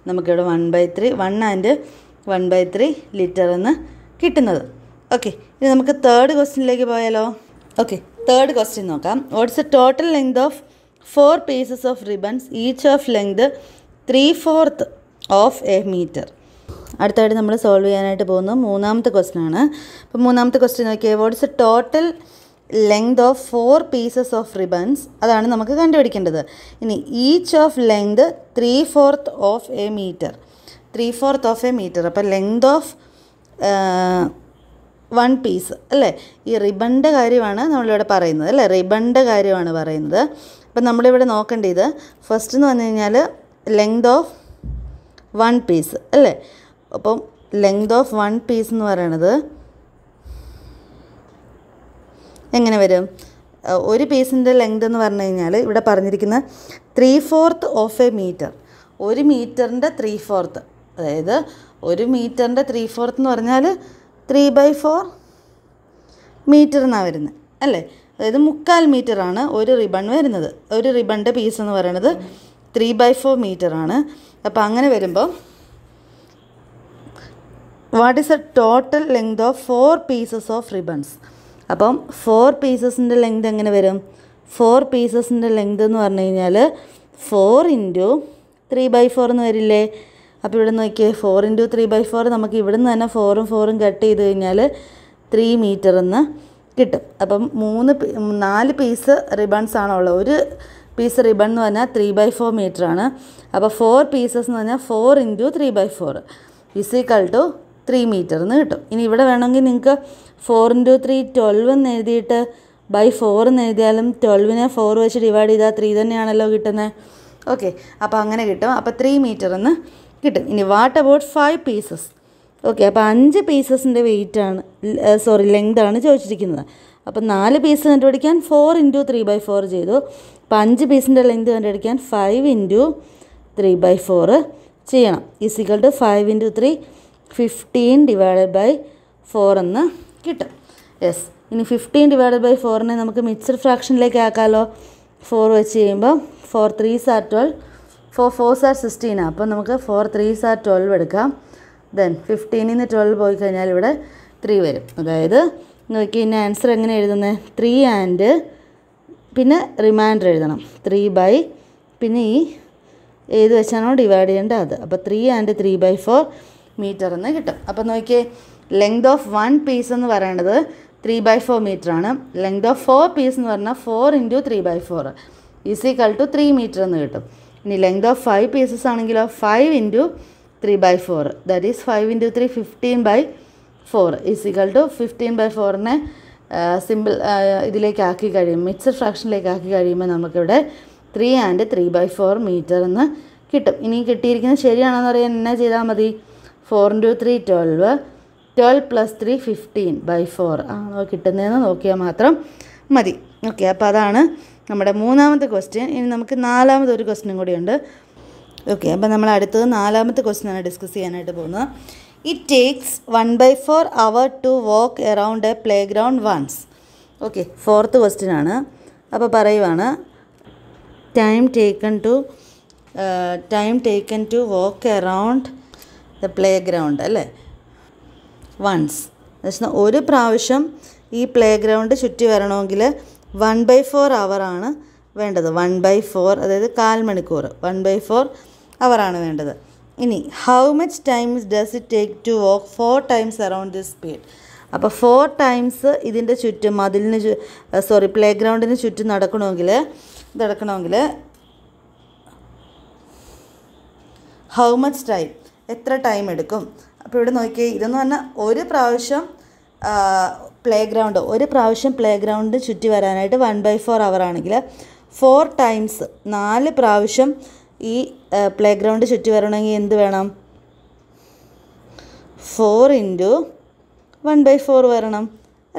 നമുക്കിവിടെ one by three one and one by three litre എന്ന് കിട്ടുന്നത് ഓക്കെ ഇനി നമുക്ക് തേർഡ് ക്വസ്റ്റ്യനിലേക്ക് പോയാലോ ഓക്കെ തേർഡ് ക്വസ്റ്റ്യൻ നോക്കാം what's a total length of four pieces of ribbons each of length three fourth of a metre അടുത്തായിട്ട് നമ്മൾ solve ചെയ്യാനായിട്ട് പോകുന്നത് മൂന്നാമത്തെ ക്വസ്റ്റ്യൻ ആണ് അപ്പോൾ മൂന്നാമത്തെ ക്വസ്റ്റ്യൻ നോക്കിയാൽ what's a total length of four pieces of ribbons അതാണ് നമുക്ക് കണ്ടുപിടിക്കേണ്ടത് ഇനി each of length three fourth of a metre three fourth of a metre അപ്പോൾ ലെങ്ത് ഓഫ് വൺ പീസ് അല്ലേ ഈ റിബണിൻ്റെ കാര്യമാണ് നമ്മളിവിടെ പറയുന്നത് അല്ലേ റിബണിൻ്റെ കാര്യമാണ് പറയുന്നത് അപ്പം നമ്മളിവിടെ നോക്കേണ്ടത് ഫസ്റ്റ് എന്ന് പറഞ്ഞു കഴിഞ്ഞാൽ ലെങ്ത് ഓഫ് വൺ പീസ് അല്ലേ അപ്പം ലെങ്ത് ഓഫ് വൺ പീസ് എന്ന് പറയണത് എങ്ങനെ വരും ഒരു പീസിൻ്റെ ലെങ്ത് എന്ന് പറഞ്ഞു കഴിഞ്ഞാൽ ഇവിടെ പറഞ്ഞിരിക്കുന്ന three fourth of a metre ഒരു മീറ്ററിൻ്റെ ത്രീ ഫോർത്ത് അതായത് ഒരു മീറ്ററിൻ്റെ ത്രീ ഫോർത്ത് എന്ന് പറഞ്ഞാൽ ത്രീ ബൈ ഫോർ മീറ്റർ എന്നാണ് വരുന്നത് അല്ലേ അതായത് മുക്കാൽ മീറ്ററാണ് ഒരു റിബൺ വരുന്നത് ഒരു റിബണിൻ്റെ പീസ് എന്ന് പറയുന്നത് ത്രീ ബൈ ഫോർ മീറ്ററാണ് അപ്പോൾ അങ്ങനെ വരുമ്പോൾ what is a total length of four pieces of ribbons അപ്പം ഫോർ പീസസിൻ്റെ ലെങ്ത് എങ്ങനെ വരും ഫോർ പീസസിൻ്റെ ലെങ്ത് എന്ന് പറഞ്ഞു കഴിഞ്ഞാൽ four into three by four എന്ന് വരില്ലേ അപ്പോൾ ഇവിടെ നോക്കിയേ four into three by four നമുക്ക് ഇവിടുന്ന് തന്നെ ഫോറും ഫോറും കട്ട് ചെയ്ത് കഴിഞ്ഞാൽ ത്രീ മീറ്റർ എന്ന് കിട്ടും അപ്പം മൂന്ന് നാല് പീസ് റിബൺസ് ആണുള്ളത് ഒരു പീസ് റിബൺ എന്ന് പറഞ്ഞാൽ ത്രീ ബൈ ഫോർ മീറ്റർ ആണ് അപ്പോൾ ഫോർ പീസസ് എന്ന് പറഞ്ഞാൽ four into three by four is equal to three metre എന്ന് കിട്ടും ഇനി ഇവിടെ വേണമെങ്കിൽ നിങ്ങൾക്ക് ഫോർ ഇൻറ്റു ത്രീ ട്വൽവ് എന്ന് എഴുതിയിട്ട് ബൈ ഫോർ എന്ന് എഴുതിയാലും ട്വൽവിനെ ഫോർ വെച്ച് ഡിവൈഡ് ചെയ്താൽ ത്രീ തന്നെയാണല്ലോ കിട്ടുന്നത് ഓക്കെ അപ്പോൾ അങ്ങനെ കിട്ടും അപ്പോൾ ത്രീ മീറ്റർ എന്ന് കിട്ടും ഇനി what about five pieces okay അപ്പോൾ അഞ്ച് പീസസിൻ്റെ വെയിറ്റാണ് സോറി ലെങ്താണ് ചോദിച്ചിരിക്കുന്നത് അപ്പോൾ നാല് പീസ് കണ്ടുപിടിക്കാൻ four into three by four ചെയ്തു അപ്പോൾ അഞ്ച് പീസിൻ്റെ ലെങ്ത് കണ്ടുപിടിക്കാൻ five into three by four ചെയ്യണം is equal to five into three fifteen divided by four എന്ന് കിട്ടും യെസ് ഇനി ഫിഫ്റ്റീൻ ഡിവൈഡഡ് ബൈ ഫോറിനെ നമുക്ക് മിക്സഡ് ഫ്രാക്ഷനിലേക്ക് ആക്കാമല്ലോ ഫോർ വെച്ച് ചെയ്യുമ്പോൾ four threes are twelve four fours are sixteen അപ്പോൾ നമുക്ക് ഫോർ ത്രീ സാർ ട്വൽവ് എടുക്കാം ദെൻ ഫിഫ്റ്റീനിൽ നിന്ന് ട്വൽവ് പോയി കഴിഞ്ഞാൽ ഇവിടെ ത്രീ വരും അതായത് നോക്കി ഇനി ആൻസർ എങ്ങനെ എഴുതുന്നത് ത്രീ ആൻഡ് പിന്നെ റിമൈൻഡർ എഴുതണം ത്രീ ബൈ പിന്നെ ഈ ഏത് വെച്ചാണോ ഡിവൈഡ് ചെയ്യേണ്ടത് അത് അപ്പോൾ three and three by four metre എന്ന് കിട്ടും അപ്പോൾ നോക്കിയേ ലെങ്ത് ഓഫ് വൺ പീസ് എന്ന് പറയുന്നത് ത്രീ ബൈ ഫോർ മീറ്റർ ആണ് ലെങ്ത് ഓഫ് ഫോർ പീസ് എന്ന് പറഞ്ഞാൽ four into three by four is equal to three metre എന്ന് കിട്ടും ഇനി ലെങ്ത് ഓഫ് ഫൈവ് പീസസ് ആണെങ്കിലോ five into three by four that is five into three fifteen by four is equal to fifteen by ഫോറിനെ simple ഇതിലേക്ക് ആക്കി കഴിയും mixed ഫ്രാക്ഷനിലേക്ക് ആക്കി കഴിയുമ്പോൾ നമുക്കിവിടെ three and three by four metre എന്ന് കിട്ടും ഇനി കിട്ടിയിരിക്കുന്നത് ശരിയാണെന്ന് പറയാൻ എന്നാ ചെയ്താൽ മതി four into three twelve twelve plus three fifteen by four ആണോ കിട്ടുന്നതെന്ന് നോക്കിയാൽ മാത്രം മതി ഓക്കെ അപ്പോൾ അതാണ് നമ്മുടെ മൂന്നാമത്തെ ക്വസ്റ്റ്യൻ ഇനി നമുക്ക് നാലാമത്തെ ഒരു ക്വസ്റ്റ്യനും കൂടിയുണ്ട് ഓക്കെ അപ്പോൾ നമ്മൾ അടുത്തത് നാലാമത്തെ ക്വസ്റ്റ്യനാണ് ഡിസ്കസ് ചെയ്യാനായിട്ട് പോകുന്നത് it takes one by four hour to walk around a playground once okay fourth question ആണ് അപ്പോൾ പറയുവാണ് time taken to time taken to walk around the playground അല്ലേ വൺസ് എന്ന് ഒരു പ്രാവശ്യം ഈ പ്ലേ ഗ്രൗണ്ട് ചുറ്റി വരണമെങ്കിൽ വൺ ബൈ ഫോർ ആണ് വേണ്ടത് വൺ ബൈ ഫോർ അതായത് കാൽ മണിക്കൂർ വൺ ബൈ ഫോർ അവറാണ് വേണ്ടത് ഇനി how much times does it take to walk four times around this speed അപ്പോൾ ഫോർ ടൈംസ് ഇതിൻ്റെ ചുറ്റും മതിലിന് സോറി പ്ലേ ഗ്രൗണ്ടിന് ചുറ്റും നടക്കണമെങ്കിൽ നടക്കണമെങ്കിൽ ഹൗ മച്ച് ടൈം എത്ര ടൈം എടുക്കും അപ്പോൾ ഇവിടെ നോക്കിയാൽ ഇതെന്ന് പറഞ്ഞാൽ ഒരു പ്രാവശ്യം പ്ലേ ഗ്രൗണ്ട് ഒരു പ്രാവശ്യം പ്ലേ ഗ്രൗണ്ട് ചുറ്റി വരാനായിട്ട് വൺ ബൈ ഫോർ അവർ ആണെങ്കിൽ ഫോർ ടൈംസ് നാല് പ്രാവശ്യം ഈ പ്ലേ ഗ്രൗണ്ട് ചുറ്റി വരണമെങ്കിൽ എന്ത് വേണം four into one by four വരണം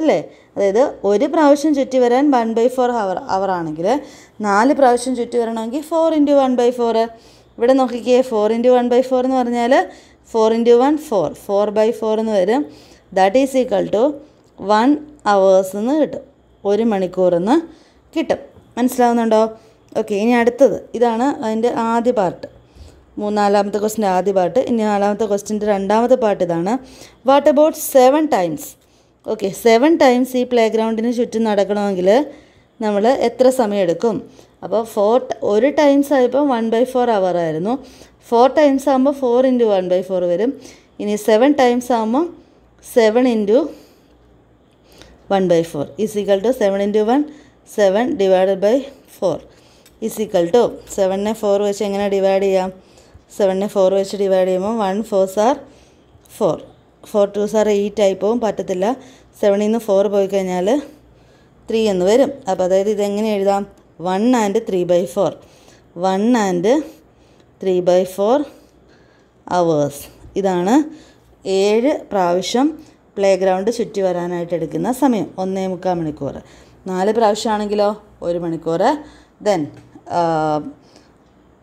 അല്ലേ അതായത് ഒരു പ്രാവശ്യം ചുറ്റി വരാൻ one by four hour hour ആണെങ്കിൽ നാല് പ്രാവശ്യം ചുറ്റി വരണമെങ്കിൽ four into one by four ഇവിടെ നോക്കിക്കേ four into one by four എന്ന് പറഞ്ഞാൽ four into one four four by four എന്ന് വരും that is equal to one hours എന്ന് കിട്ടും ഒരു എന്ന് കിട്ടും മനസ്സിലാവുന്നുണ്ടോ ഓക്കെ ഇനി അടുത്തത് ഇതാണ് അതിൻ്റെ ആദ്യ പാർട്ട് മൂന്നാലാമത്തെ ക്വസ്റ്റിൻ്റെ ആദ്യ പാട്ട് ഇനി നാലാമത്തെ ക്വസ്റ്റിൻ്റെ രണ്ടാമത്തെ പാട്ട് ഇതാണ് what about seven times okay seven times ഈ പ്ലേ ഗ്രൗണ്ടിന് ചുറ്റും നടക്കണമെങ്കിൽ നമ്മൾ എത്ര സമയം എടുക്കും അപ്പോൾ ഫോർ ഒരു ടൈംസ് ആയപ്പോൾ വൺ ബൈ ഫോർ അവർ ആയിരുന്നു ഫോർ ടൈംസ് ആകുമ്പോൾ four into one by four വരും ഇനി സെവൻ ടൈംസ് ആകുമ്പോൾ seven into one by four is equal to seven into one seven divide by four is equal to സെവനെ four വെച്ച് എങ്ങനെ divide ചെയ്യാം സെവനെ ഫോർ വെച്ച് ഡിവൈഡ് ചെയ്യുമ്പോൾ one fours are four four twos are eight ആയിപ്പോവും പറ്റത്തില്ല സെവനിൽ നിന്ന് ഫോർ പോയി കഴിഞ്ഞാൽ ത്രീ എന്ന് വരും അപ്പോൾ അതായത് ഇതെങ്ങനെ എഴുതാം one and three by four one and three by four hours ഇതാണ് ഏഴ് പ്രാവശ്യം പ്ലേ ഗ്രൗണ്ട് ചുറ്റി വരാനായിട്ട് എടുക്കുന്ന സമയം ഒന്നേ മുക്കാൽ മണിക്കൂർ നാല് പ്രാവശ്യമാണെങ്കിലോ ഒരു മണിക്കൂർ ദെൻ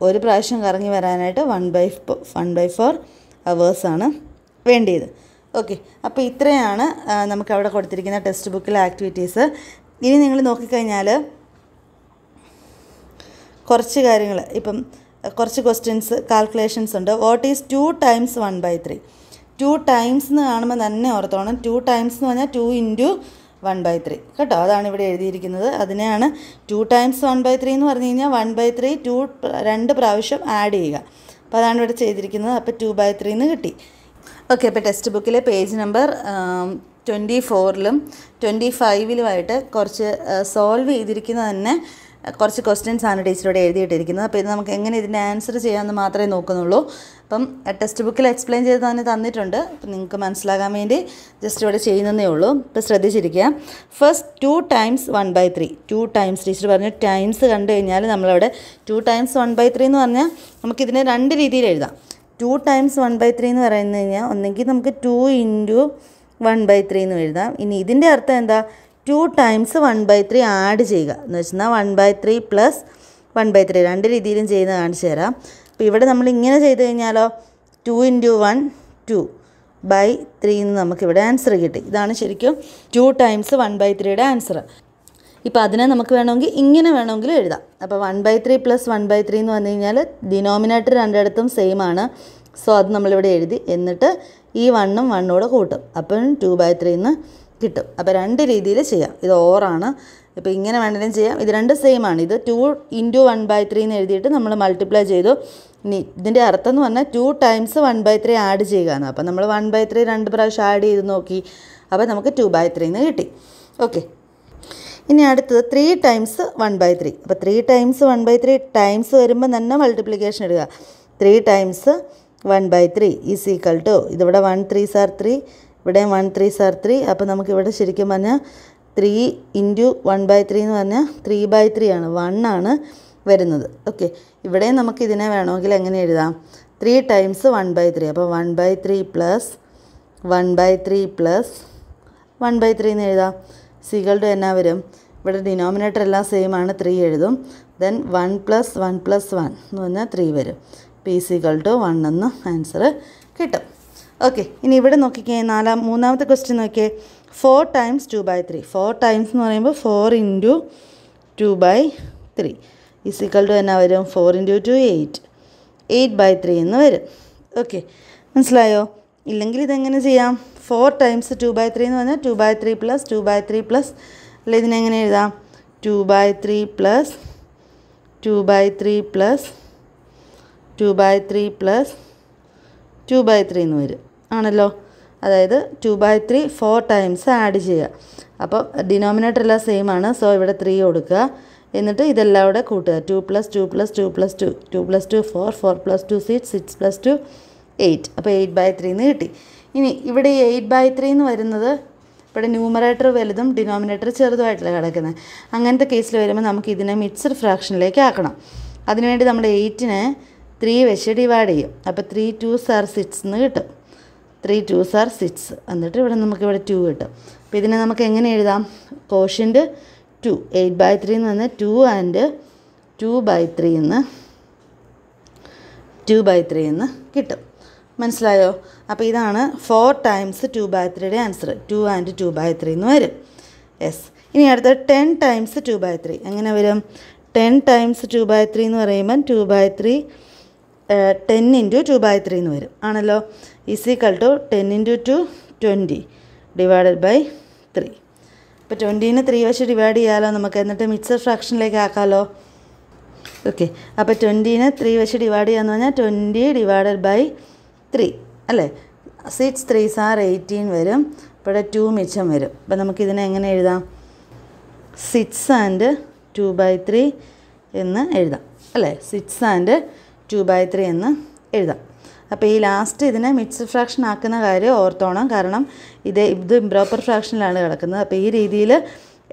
ഒരു പ്രാവശ്യം കറങ്ങി വരാനായിട്ട് one by one by four അവേഴ്സാണ് വേണ്ടിയത് ഓക്കെ അപ്പോൾ ഇത്രയാണ് നമുക്ക് അവിടെ കൊടുത്തിരിക്കുന്ന ടെക്സ്റ്റ് ബുക്കിലെ ആക്ടിവിറ്റീസ് ഇനി നിങ്ങൾ നോക്കിക്കഴിഞ്ഞാൽ കുറച്ച് കാര്യങ്ങൾ ഇപ്പം കുറച്ച് ക്വസ്റ്റ്യൻസ് കാൽക്കുലേഷൻസ് ഉണ്ട് what is two times one by three two times എന്ന് കാണുമ്പോൾ തന്നെ ഓർത്തോണം ടു ടൈംസ് എന്ന് പറഞ്ഞാൽ two into one by three കേട്ടോ അതാണ് ഇവിടെ എഴുതിയിരിക്കുന്നത് അതിനെയാണ് two times one by three എന്ന് പറഞ്ഞു കഴിഞ്ഞാൽ വൺ ബൈ ത്രീ ടു രണ്ട് പ്രാവശ്യം ആഡ് ചെയ്യുക അപ്പോൾ അതാണ് ഇവിടെ ചെയ്തിരിക്കുന്നത് അപ്പോൾ ടു ബൈ ത്രീ എന്ന് കിട്ടി ഓക്കെ അപ്പോൾ ടെക്സ്റ്റ് ബുക്കിലെ പേജ് നമ്പർ ട്വൻറ്റി ഫോറിലും ട്വൻറ്റി ഫൈവിലുമായിട്ട് കുറച്ച് സോൾവ് ചെയ്തിരിക്കുന്നത് തന്നെ കുറച്ച് ക്വസ്റ്റ്യൻസ് ആണ് ടീച്ചറോട് എഴുതിയിട്ടിരിക്കുന്നത് അപ്പോൾ ഇത് നമുക്ക് എങ്ങനെ ഇതിൻ്റെ ആൻസർ ചെയ്യാമെന്ന് മാത്രമേ നോക്കുന്നുള്ളൂ അപ്പം ടെക്സ്റ്റ് ബുക്കിൽ എക്സ്പ്ലെയിൻ ചെയ്ത് തന്നെ തന്നിട്ടുണ്ട് അപ്പം നിങ്ങൾക്ക് മനസ്സിലാകാൻ വേണ്ടി ജസ്റ്റ് ഇവിടെ ചെയ്യുന്നതേ ഉള്ളൂ ഇപ്പോൾ ശ്രദ്ധിച്ചിരിക്കുക first two times one by three two times teacher പറഞ്ഞു ടൈംസ് കണ്ടു കഴിഞ്ഞാൽ നമ്മളവിടെ two times one by three എന്ന് പറഞ്ഞാൽ നമുക്കിതിനെ രണ്ട് രീതിയിൽ എഴുതാം two times one by three എന്ന് പറയുന്നത് കഴിഞ്ഞാൽ ഒന്നെങ്കിൽ നമുക്ക് two into one by three എന്ന് എഴുതാം ഇനി ഇതിൻ്റെ അർത്ഥം എന്താ two times one by three add ചെയ്യുക എന്ന് വെച്ചാൽ one by three plus one by three രണ്ട് രീതിയിലും ചെയ്യുന്നത് കാണിച്ചു തരാം അപ്പോൾ ഇവിടെ നമ്മൾ ഇങ്ങനെ ചെയ്ത് കഴിഞ്ഞാലോ two into one two by three എന്ന് നമുക്കിവിടെ ആൻസർ കിട്ടി ഇതാണ് ശരിക്കും ടു ടൈംസ് വൺ ബൈ ത്രീയുടെ ആൻസർ ഇപ്പോൾ അതിനെ നമുക്ക് വേണമെങ്കിൽ ഇങ്ങനെ വേണമെങ്കിൽ എഴുതാം അപ്പോൾ one by three plus one by three എന്ന് പറഞ്ഞു കഴിഞ്ഞാൽ ഡിനോമിനേറ്റർ രണ്ടിടത്തും സെയിം ആണ് സോ അത് നമ്മളിവിടെ എഴുതി എന്നിട്ട് ഈ വണ്ണും വണ്ണൂടെ കൂട്ടും അപ്പം ടു ബൈ ത്രീ എന്ന് കിട്ടും അപ്പോൾ രണ്ട് രീതിയിൽ ചെയ്യാം ഇത് ഓറാണ് ഇപ്പോൾ ഇങ്ങനെ വേണമെങ്കിലും ചെയ്യാം ഇത് രണ്ട് സെയിം ആണ് ഇത് two into one by three എന്ന് എഴുതിയിട്ട് നമ്മൾ മൾട്ടിപ്ലൈ ചെയ്തു ഇനി ഇതിൻ്റെ അർത്ഥം എന്ന് പറഞ്ഞാൽ two times one by three add ചെയ്യുക എന്ന് അപ്പോൾ നമ്മൾ വൺ ബൈ ത്രീ രണ്ട് പ്രാവശ്യം ആഡ് ചെയ്ത് നോക്കി അപ്പോൾ നമുക്ക് ടു ബൈ ത്രീ എന്ന് കിട്ടി ഓക്കെ ഇനി അടുത്തത് three times one by three അപ്പോൾ three times one by three times വരുമ്പോൾ തന്നെ മൾട്ടിപ്ലിക്കേഷൻ ഇടുക three times one by three is equal to ഇതിവിടെ വൺ ത്രീ സാർ ത്രീ ഇവിടെ വൺ ത്രീ സാർ ത്രീ അപ്പോൾ നമുക്കിവിടെ ശരിക്കും പറഞ്ഞാൽ three into one by three എന്ന് പറഞ്ഞാൽ ത്രീ ബൈ ത്രീ ആണ് വണ്ണാണ് വരുന്നത് ഓക്കെ ഇവിടെ നമുക്ക് ഇതിനെ വേണമെങ്കിൽ എങ്ങനെ എഴുതാം three times one by three അപ്പോൾ one by three plus one by three plus one by three എന്ന് എഴുതാം സികളുടെ എന്നാ വരും ഇവിടെ ഡിനോമിനേറ്റർ എല്ലാം സെയിം ആണ് ത്രീ എഴുതും then one plus one plus one എന്ന് പറഞ്ഞാൽ ത്രീ വരും പി സികൾ ടു വൺ എന്ന് ആൻസർ കിട്ടും ഓക്കെ ഇനി ഇവിടെ നോക്കിക്കഴിഞ്ഞാൽ നാലാം മൂന്നാമത്തെ ക്വസ്റ്റ്യൻ നോക്കിയേ four times two by three four times എന്ന് പറയുമ്പോൾ four into two by three is equal to എന്നാ വരും four into two eight eight by three എന്ന് വരും ഓക്കെ മനസ്സിലായോ ഇല്ലെങ്കിൽ ഇതെങ്ങനെ ചെയ്യാം four times two by three എന്ന് പറഞ്ഞാൽ two by three plus two by three plus അല്ലെ ഇതിനെങ്ങനെ എഴുതാം two by three plus two by three plus two by three plus two by three എന്ന് വരും ആണല്ലോ അതായത് two by three four times add ചെയ്യുക അപ്പോൾ ഡിനോമിനേറ്റർ എല്ലാം സെയിം ആണ് സോ ഇവിടെ ത്രീ കൊടുക്കുക എന്നിട്ട് ഇതെല്ലാം കൂടെ കൂട്ടുക two plus two plus two plus two two plus two four four plus two six six plus two eight അപ്പോൾ എയ്റ്റ് ബൈ ത്രീ എന്ന് കിട്ടി ഇനി ഇവിടെ എയ്റ്റ് ബൈ ത്രീ എന്ന് വരുന്നത് ഇവിടെ ന്യൂമറേറ്റർ വലുതും ഡിനോമിനേറ്റർ ചെറുതുമായിട്ടില്ല കിടക്കുന്നത് അങ്ങനത്തെ കേസിൽ വരുമ്പോൾ നമുക്ക് ഇതിനെ മിക്സഡ് ഫ്രാക്ഷനിലേക്ക് ആക്കണം അതിനുവേണ്ടി നമ്മൾ എയ്റ്റിനെ ത്രീ വെച്ച് ഡിവൈഡ് ചെയ്യും അപ്പോൾ ത്രീ ടു സാർ സിക്സ് എന്ന് കിട്ടും ത്രീ ടൂസ് ആർ സിക്സ് എന്നിട്ട് ഇവിടെ നമുക്കിവിടെ ടു കിട്ടും അപ്പോൾ ഇതിനെ നമുക്ക് എങ്ങനെ എഴുതാം quotient two eight by three എന്ന് പറഞ്ഞാൽ two and two by three എന്ന് ടു ബൈ ത്രീ എന്ന് കിട്ടും മനസ്സിലായോ അപ്പോൾ ഇതാണ് ഫോർ ടൈംസ് ടു ബൈ ത്രീയുടെ answer two and two by three എന്ന് വരും യെസ് ഇനി അടുത്ത ten times two by three എങ്ങനെ വരും ten times two by three എന്ന് പറയുമ്പം two by three ten into two by three എന്ന് വരും ആണല്ലോ is equal to ten into two twenty divided by three ഇപ്പോൾ ട്വൻറ്റീനെ ത്രീ വെച്ച് ഡിവൈഡ് ചെയ്യാമല്ലോ നമുക്ക് എന്നിട്ട് മിക്സർ ഫ്രാക്ഷനിലേക്ക് ആക്കാമല്ലോ ഓക്കെ അപ്പോൾ ട്വൻറ്റീനെ ത്രീ വെച്ച് ഡിവൈഡ് ചെയ്യാമെന്ന് പറഞ്ഞാൽ ട്വൻറ്റി ഡിവൈഡഡ് ബൈ ത്രീ അല്ലേ സിക്സ് ത്രീ സാർ എയ്റ്റീൻ വരും ഇവിടെ ടു മിച്ചം വരും അപ്പോൾ നമുക്കിതിനെ എങ്ങനെ എഴുതാം six and two by three എന്ന് എഴുതാം അല്ലേ six and two by three എന്ന് എഴുതാം അപ്പോൾ ഈ ലാസ്റ്റ് ഇതിനെ മിക്സ് ഫ്രാക്ഷൻ ആക്കുന്ന കാര്യം ഓർത്തോണം കാരണം ഇത് ഇത് ഇംപ്രോപ്പർ ഫ്രാക്ഷനിലാണ് കിടക്കുന്നത് അപ്പോൾ ഈ രീതിയിൽ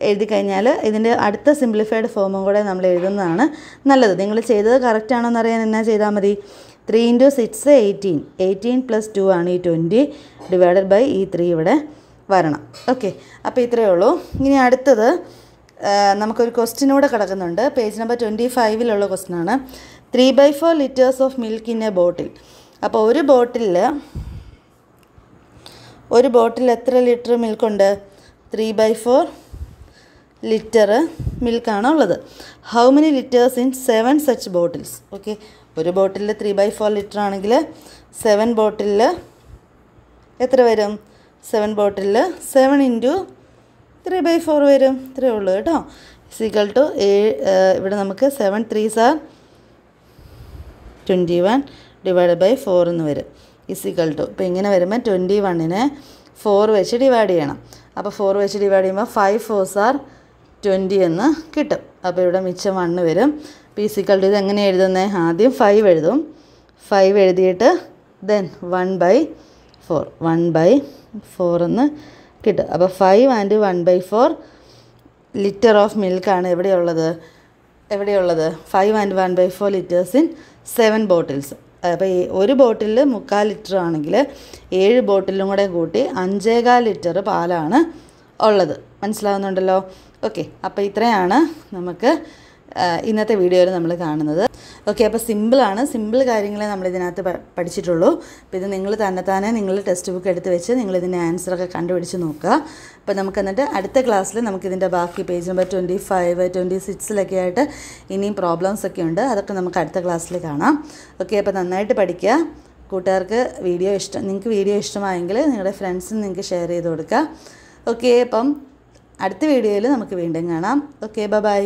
എഴുതി കഴിഞ്ഞാൽ ഇതിൻ്റെ അടുത്ത സിംപ്ലിഫൈഡ് ഫോമും കൂടെ നമ്മൾ എഴുതുന്നതാണ് നല്ലത് നിങ്ങൾ ചെയ്തത് കറക്റ്റ് ആണോന്ന് അറിയാൻ എന്നാ ചെയ്താൽ മതി three into six eighteen eighteen plus two ആണ് ഈ ട്വൻറ്റി ഡിവൈഡഡ് ബൈ ഈ ത്രീ ഇവിടെ വരണം ഓക്കെ അപ്പോൾ ഇത്രയേ ഉള്ളൂ ഇനി അടുത്തത് നമുക്കൊരു ക്വസ്റ്റിനൂടെ കിടക്കുന്നുണ്ട് പേജ് നമ്പർ ട്വൻറ്റി ഫൈവിലുള്ള ക്വസ്റ്റിനാണ് three by four litres of milk in a bottle അപ്പോൾ ഒരു ബോട്ടിലിൽ ഒരു ബോട്ടിൽ എത്ര ലിറ്റർ മിൽക്കുണ്ട് ത്രീ ബൈ ഫോർ ലിറ്റർ മിൽക്കാണ് ഉള്ളത് how many litres in seven such bottles okay ഒരു ബോട്ടിലിൽ ത്രീ ബൈ ഫോർ ലിറ്റർ ആണെങ്കിൽ സെവൻ ബോട്ടിലിൽ എത്ര വരും സെവൻ ബോട്ടിലിൽ seven into three by four വരും ഇത്രയേ ഉള്ളൂ കേട്ടോ സിക്കൽ ടു ഏഴ് ഇവിടെ നമുക്ക് seven threes are twenty one divide by four എന്ന് വരും ഇസിക്കൽ ടു ഇപ്പോൾ ഇങ്ങനെ വരുമ്പോൾ ട്വൻറ്റി വണ്ണിനെ ഫോർ വെച്ച് ഡിവൈഡ് ചെയ്യണം അപ്പോൾ ഫോർ വെച്ച് ഡിവൈഡ് ചെയ്യുമ്പോൾ ഫൈവ് ഫോർസ് ആർ ട്വൻറ്റി എന്ന് കിട്ടും അപ്പോൾ ഇവിടെ മിച്ചം വണ്ണ് വരും അപ്പോൾ ഇസിക്കൽ ടു ഇത് എങ്ങനെ എഴുതുന്നത് ആദ്യം ഫൈവ് എഴുതും ഫൈവ് എഴുതിയിട്ട് then one by four one by four എന്ന് കിട്ടും അപ്പോൾ five and one by four litre of മിൽക്കാണ് എവിടെയുള്ളത് എവിടെയുള്ളത് five and one by four litres in seven bottles അപ്പോൾ ഒരു ബോട്ടിൽ മുക്കാൽ ലിറ്റർ ആണെങ്കിൽ ഏഴ് ബോട്ടിലും കൂടെ കൂട്ടി അഞ്ചേകാൽ ലിറ്റർ പാലാണ് ഉള്ളത് മനസ്സിലാവുന്നുണ്ടല്ലോ ഓക്കെ അപ്പോൾ ഇത്രയാണ് നമുക്ക് ഇന്നത്തെ വീഡിയോയിൽ നമ്മൾ കാണുന്നത് ഓക്കെ അപ്പോൾ സിമ്പിളാണ് സിമ്പിൾ കാര്യങ്ങളെ നമ്മൾ ഇതിനകത്ത് പഠിച്ചിട്ടുള്ളൂ അപ്പോൾ ഇത് നിങ്ങൾ തന്നെത്താനെ നിങ്ങൾ ടെക്സ്റ്റ് ബുക്ക് എടുത്ത് വെച്ച് നിങ്ങൾ ഇതിൻ്റെ ആൻസറൊക്കെ കണ്ടുപിടിച്ച് നോക്കുക അപ്പോൾ നമുക്ക് എന്നിട്ട് അടുത്ത ക്ലാസ്സിൽ നമുക്കിതിൻ്റെ ബാക്കി page number twenty five twenty സിക്സിലൊക്കെ ആയിട്ട് ഇനിയും പ്രോബ്ലംസ് ഒക്കെ ഉണ്ട് അതൊക്കെ നമുക്ക് അടുത്ത ക്ലാസ്സിൽ കാണാം ഓക്കെ അപ്പോൾ നന്നായിട്ട് പഠിക്കുക കൂട്ടുകാർക്ക് വീഡിയോ ഇഷ്ടം നിങ്ങൾക്ക് വീഡിയോ ഇഷ്ടമായെങ്കിൽ നിങ്ങളുടെ ഫ്രണ്ട്സിന് നിങ്ങൾക്ക് ഷെയർ ചെയ്ത് കൊടുക്കുക ഓക്കെ അപ്പം അടുത്ത വീഡിയോയിൽ നമുക്ക് വീണ്ടും കാണാം ഓക്കെ ബൈ